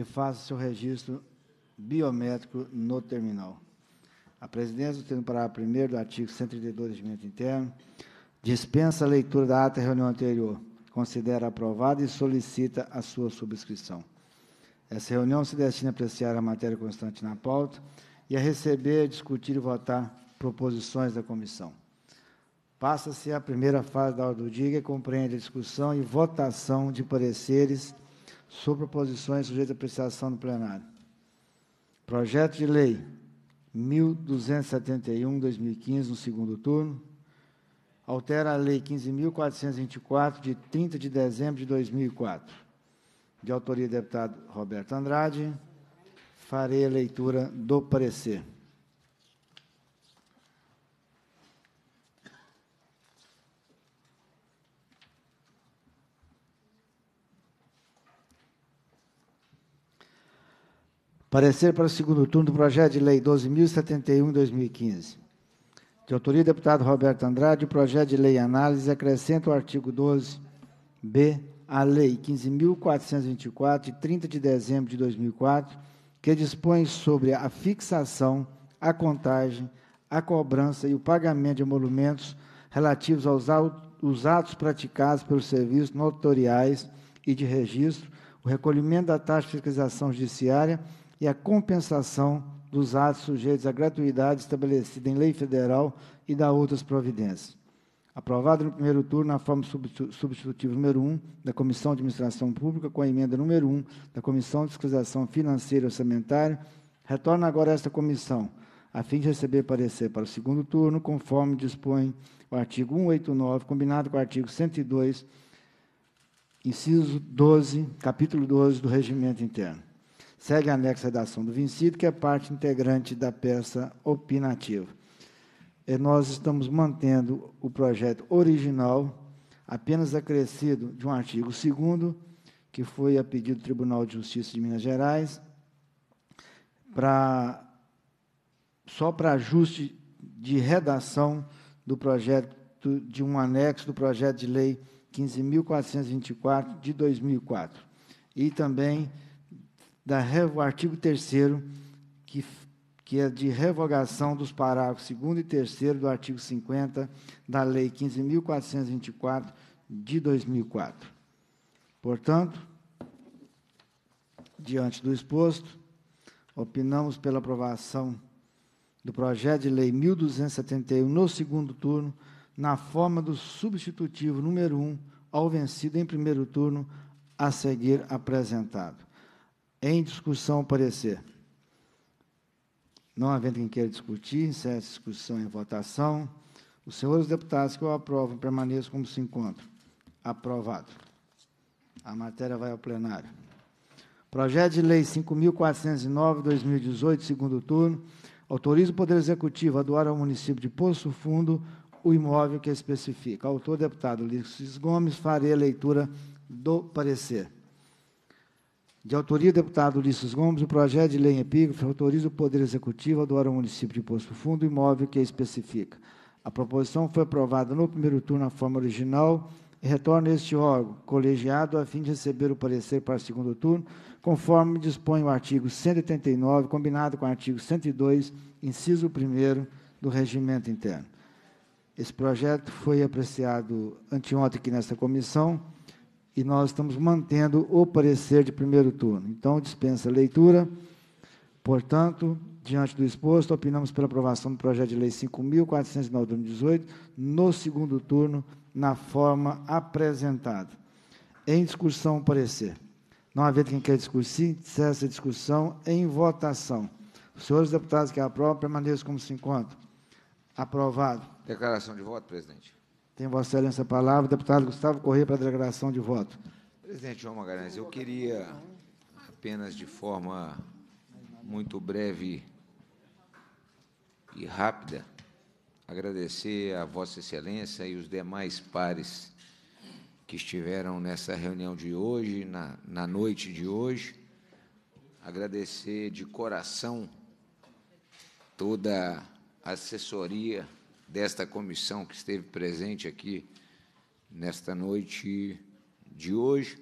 que faça seu registro biométrico no terminal. A presidência, tendo parágrafo 1 do artigo 132 do Regimento Interno, dispensa a leitura da ata da reunião anterior, considera aprovada e solicita a sua subscrição. Essa reunião se destina a apreciar a matéria constante na pauta e a receber, discutir e votar proposições da comissão. Passa-se a primeira fase da ordem do dia, que compreende a discussão e votação de pareceres Sobre proposições sujeitas à apreciação do plenário. Projeto de lei 1271-2015, no segundo turno. Altera a lei 15.424, de 30 de dezembro de 2004. De autoria do deputado Roberto Andrade. Farei a leitura do parecer. Parecer para o segundo turno do projeto de lei 12.071-2015. De autoria do deputado Roberto Andrade, o projeto de lei em análise acrescenta o artigo 12b à Lei 15.424, de 30 de dezembro de 2004, que dispõe sobre a fixação, a contagem, a cobrança e o pagamento de emolumentos relativos aos atos praticados pelos serviços notoriais e de registro, o recolhimento da taxa de fiscalização judiciária e a compensação dos atos sujeitos à gratuidade estabelecida em lei federal e da outras providências. Aprovado no primeiro turno na forma substitutiva número 1 da Comissão de Administração Pública, com a emenda número 1 da Comissão de Fiscalização Financeira e Orçamentária, retorna agora esta comissão, a fim de receber parecer para o segundo turno, conforme dispõe o artigo 189, combinado com o artigo 102, inciso 12, capítulo 12 do Regimento Interno. Segue a anexa redação do vencido, que é parte integrante da peça opinativa. E nós estamos mantendo o projeto original, apenas acrescido de um artigo 2 que foi a pedido do Tribunal de Justiça de Minas Gerais, só para ajuste de redação do projeto de um anexo do projeto de lei 15.424 de 2004 e também da, o artigo 3 que, que é de revogação dos parágrafos 2 e 3 do artigo 50 da Lei 15.424 de 2004. Portanto, diante do exposto, opinamos pela aprovação do projeto de lei 1271 no segundo turno, na forma do substitutivo número 1 ao vencido em primeiro turno, a seguir apresentado. Em discussão, parecer. Não havendo quem queira discutir, encerra a discussão em votação. Os senhores deputados que o aprovam permaneçam como se encontram. Aprovado. A matéria vai ao plenário. Projeto de Lei 5.409-2018, segundo turno, autoriza o Poder Executivo a doar ao município de Poço Fundo o imóvel que especifica. Autor, deputado Ulisses Gomes, farei a leitura do parecer. De autoria do deputado Ulisses Gomes, o projeto de lei em epígrafe autoriza o Poder Executivo a doar ao município de Poço Fundo o imóvel que a especifica. A proposição foi aprovada no primeiro turno na forma original e retorna a este órgão colegiado a fim de receber o parecer para o segundo turno, conforme dispõe o artigo 189, combinado com o artigo 102, inciso 1 do Regimento Interno. Esse projeto foi apreciado anteontem aqui nesta comissão e nós estamos mantendo o parecer de primeiro turno. Então, dispensa a leitura. Portanto, diante do exposto, opinamos pela aprovação do projeto de lei 5.409-2018, no segundo turno, na forma apresentada. Em discussão, o parecer. Não havendo quem quer discutir, cessa a discussão em votação. Os senhores deputados que aprovam, permaneçam como se encontram. Aprovado. Declaração de voto, presidente. Tem Vossa Excelência a palavra. Deputado Gustavo Corrêa, para a declaração de voto. Presidente João Magalhães, eu queria apenas de forma muito breve e rápida agradecer a Vossa Excelência e os demais pares que estiveram nessa reunião de hoje, na, na noite de hoje. Agradecer de coração toda a assessoria desta comissão que esteve presente aqui nesta noite de hoje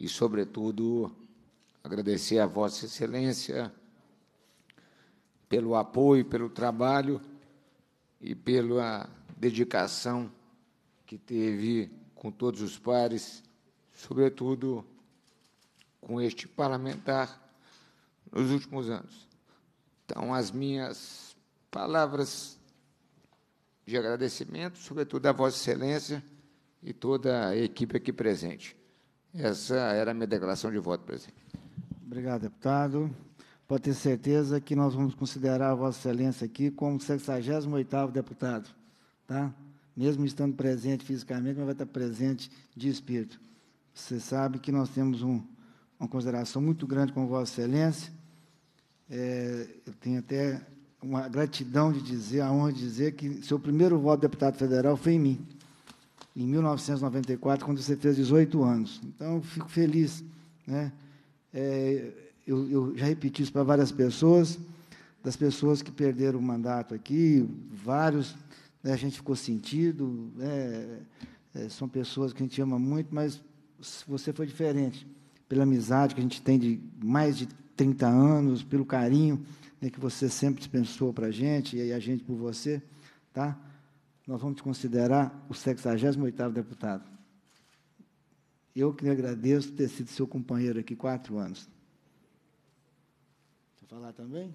e, sobretudo, agradecer a Vossa Excelência pelo apoio, pelo trabalho e pela dedicação que teve com todos os pares, sobretudo com este parlamentar nos últimos anos. Então, as minhas palavras de agradecimento, sobretudo a Vossa Excelência e toda a equipe aqui presente. Essa era a minha declaração de voto, presidente. Obrigado, deputado. Pode ter certeza que nós vamos considerar a Vossa Excelência aqui como 68 deputado, tá? Mesmo estando presente fisicamente, mas vai estar presente de espírito. Você sabe que nós temos um, uma consideração muito grande com Vossa Excelência. É, eu tenho até uma gratidão de dizer, a honra de dizer que seu primeiro voto de deputado federal foi em mim, em 1994, quando você fez 18 anos. Então, fico feliz. Né? É, eu, eu, já repeti isso para várias pessoas, das pessoas que perderam o mandato aqui, vários, né, a gente ficou sentido, né? é, são pessoas que a gente ama muito, mas você foi diferente, pela amizade que a gente tem de mais de 30 anos, pelo carinho né, que você sempre dispensou para a gente e a gente por você, tá? Nós vamos te considerar o 68º deputado. Eu que lhe agradeço ter sido seu companheiro aqui quatro anos. Quer falar também?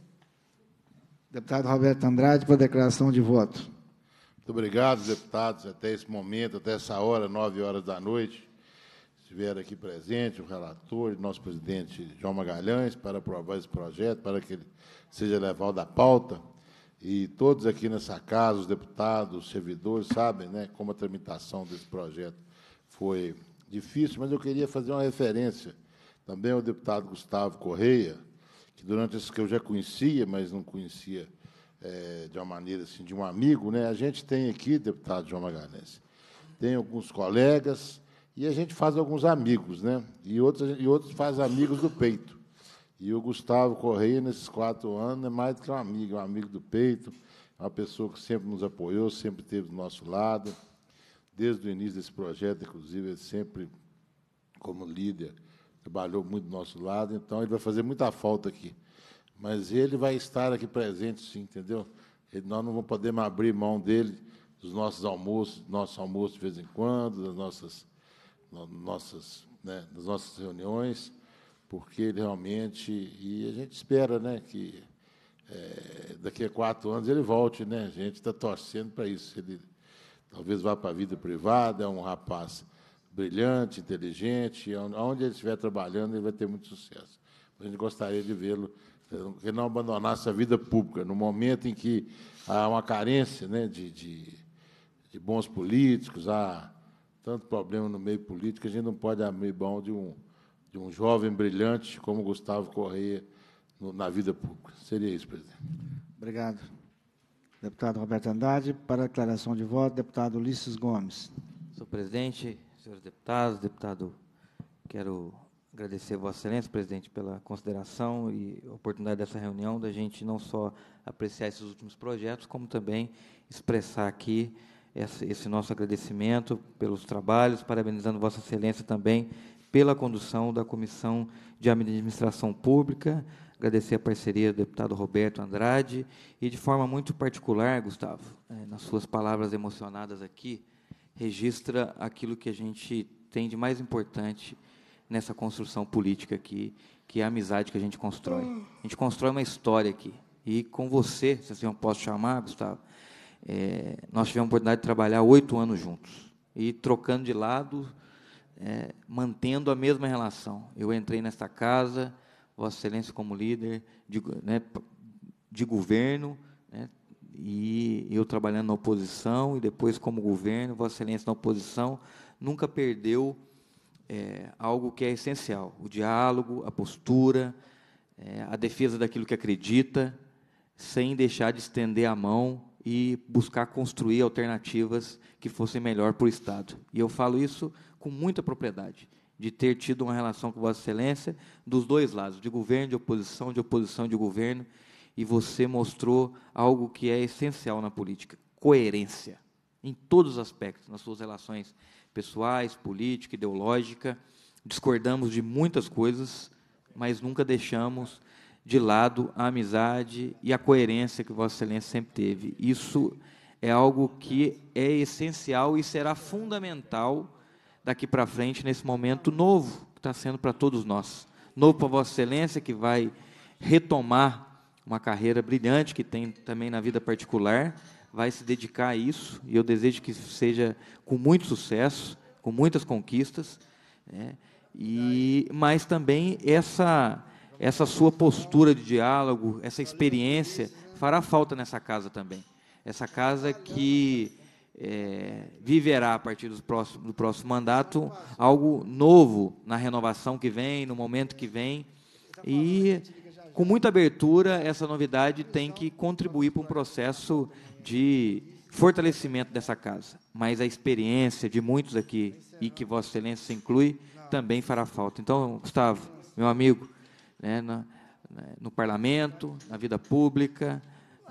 Deputado Roberto Andrade, para a declaração de voto. Muito obrigado, deputados, até esse momento, até essa hora, nove horas da noite estiveram aqui presentes, o relator, o nosso presidente João Magalhães, para aprovar esse projeto, para que ele seja levado à pauta. E todos aqui nessa casa, os deputados, os servidores, sabem né, como a tramitação desse projeto foi difícil, mas eu queria fazer uma referência também ao deputado Gustavo Correia, que durante isso que eu já conhecia, mas não conhecia é, de uma maneira assim, de um amigo, né? A gente tem aqui, deputado João Magalhães, tem alguns colegas e a gente faz alguns amigos, né? E outros, e outros faz amigos do peito. E o Gustavo Correia, nesses quatro anos, é mais do que um amigo, é um amigo do peito, é uma pessoa que sempre nos apoiou, sempre esteve do nosso lado. Desde o início desse projeto, inclusive, ele sempre, como líder, trabalhou muito do nosso lado, então ele vai fazer muita falta aqui. Mas ele vai estar aqui presente, sim, entendeu? Ele, nós não vamos poder abrir mão dele, dos nossos almoços, nossos almoços de vez em quando, das nossas nas nossas, né, nas nossas reuniões, porque ele realmente. E a gente espera né, que é, daqui a quatro anos ele volte, né? A gente está torcendo para isso. Ele talvez vá para a vida privada, é um rapaz brilhante, inteligente, é onde ele estiver trabalhando, ele vai ter muito sucesso. A gente gostaria de vê-lo, eh, que não abandonasse a vida pública, no momento em que há uma carência né, de, de, de bons políticos, há tanto problema no meio político, a gente não pode abrir mão de um, de um jovem brilhante como Gustavo Correia no, na vida pública. Seria isso, presidente. Obrigado. Deputado Roberto Andrade, para a declaração de voto, deputado Ulisses Gomes. Senhor presidente, senhores deputados, deputado, quero agradecer a Vossa Excelência, presidente, pela consideração e oportunidade dessa reunião, da gente não só apreciar esses últimos projetos, como também expressar aqui esse nosso agradecimento pelos trabalhos, parabenizando Vossa Excelência também pela condução da Comissão de Administração Pública, agradecer a parceria do deputado Roberto Andrade e, de forma muito particular, Gustavo, é, nas suas palavras emocionadas aqui, registra aquilo que a gente tem de mais importante nessa construção política aqui, que é a amizade que a gente constrói. A gente constrói uma história aqui. E com você, se assim eu posso chamar, Gustavo, é, nós tivemos a oportunidade de trabalhar oito anos juntos e trocando de lado, é, mantendo a mesma relação. Eu entrei nesta casa, Vossa Excelência como líder de, né, de governo, né, e eu trabalhando na oposição e depois como governo, Vossa Excelência na oposição, nunca perdeu é, algo que é essencial: o diálogo, a postura, é, a defesa daquilo que acredita, sem deixar de estender a mão e buscar construir alternativas que fossem melhor para o Estado. E eu falo isso com muita propriedade, de ter tido uma relação com Vossa Excelência dos dois lados, de governo, de oposição, de oposição, de governo, e você mostrou algo que é essencial na política: coerência, em todos os aspectos, nas suas relações pessoais, política, ideológica. Discordamos de muitas coisas, mas nunca deixamos de lado a amizade e a coerência que Vossa Excelência sempre teve. Isso é algo que é essencial e será fundamental daqui para frente, nesse momento novo que está sendo para todos nós. Novo para Vossa Excelência, que vai retomar uma carreira brilhante que tem também na vida particular, vai se dedicar a isso, e eu desejo que seja com muito sucesso, com muitas conquistas, né? e, mas também essa essa sua postura de diálogo, essa experiência, fará falta nessa casa também. Essa casa que é, viverá a partir do próximo, do próximo mandato algo novo na renovação que vem, no momento que vem. E com muita abertura, essa novidade tem que contribuir para um processo de fortalecimento dessa casa. Mas a experiência de muitos aqui, e que Vossa Excelência se inclui, também fará falta. Então, Gustavo, meu amigo, né, no, né, no parlamento, na vida pública,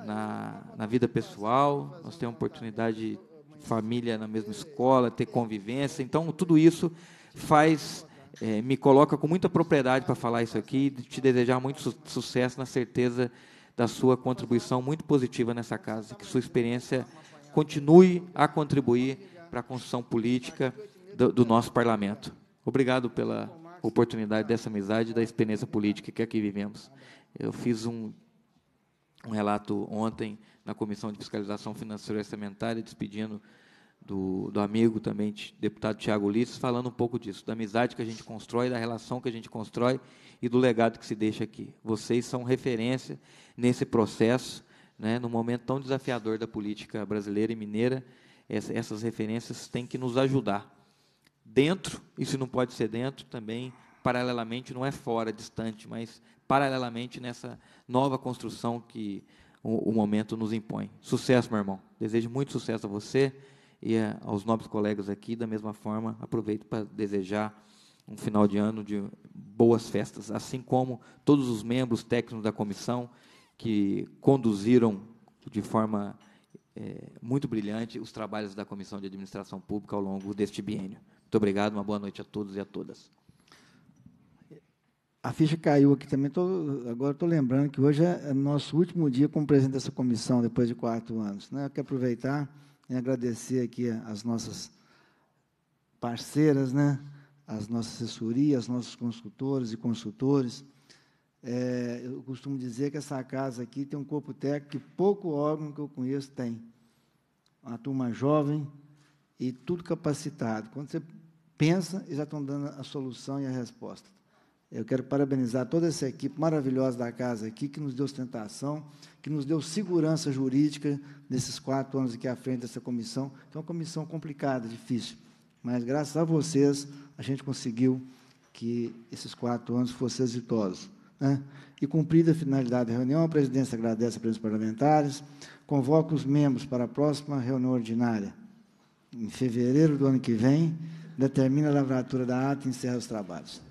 na, na vida pessoal. Nós temos oportunidade de família na mesma escola, ter convivência. Então, tudo isso faz é, me coloca com muita propriedade para falar isso aqui e te desejar muito su sucesso na certeza da sua contribuição muito positiva nessa casa, que sua experiência continue a contribuir para a construção política do, do nosso parlamento. Obrigado pela oportunidade dessa amizade e da experiência política que aqui vivemos. Eu fiz um, um relato ontem na Comissão de Fiscalização Financeira e Orçamentária, despedindo do, do amigo também, deputado Tiago Ulisses, falando um pouco disso, da amizade que a gente constrói, da relação que a gente constrói e do legado que se deixa aqui. Vocês são referência nesse processo, né, no momento tão desafiador da política brasileira e mineira, essas referências têm que nos ajudar dentro, e se não pode ser dentro, também paralelamente, não é fora, distante, mas paralelamente nessa nova construção que o, o momento nos impõe. Sucesso, meu irmão. Desejo muito sucesso a você e a, aos nobres colegas aqui. Da mesma forma, aproveito para desejar um final de ano de boas festas, assim como todos os membros técnicos da comissão que conduziram de forma é, muito brilhante os trabalhos da Comissão de Administração Pública ao longo deste biênio. Muito obrigado, uma boa noite a todos e a todas. A ficha caiu aqui também, tô, agora estou lembrando que hoje é, é nosso último dia como presidente dessa comissão, depois de quatro anos. Né? Eu quero aproveitar e agradecer aqui as nossas parceiras, né? as nossas assessorias, nossos consultores e consultores. É, eu costumo dizer que essa casa aqui tem um corpo técnico que pouco órgão que eu conheço tem. Uma turma jovem, e tudo capacitado. Quando você pensa, já estão dando a solução e a resposta. Eu quero parabenizar toda essa equipe maravilhosa da casa aqui, que nos deu sustentação, que nos deu segurança jurídica nesses quatro anos aqui à frente dessa comissão, que é uma comissão complicada, difícil. Mas, graças a vocês, a gente conseguiu que esses quatro anos fossem exitosos. Né? E cumprida a finalidade da reunião, a presidência agradece a presença parlamentares, convoca os membros para a próxima reunião ordinária em fevereiro do ano que vem, determina a lavratura da ata e encerra os trabalhos.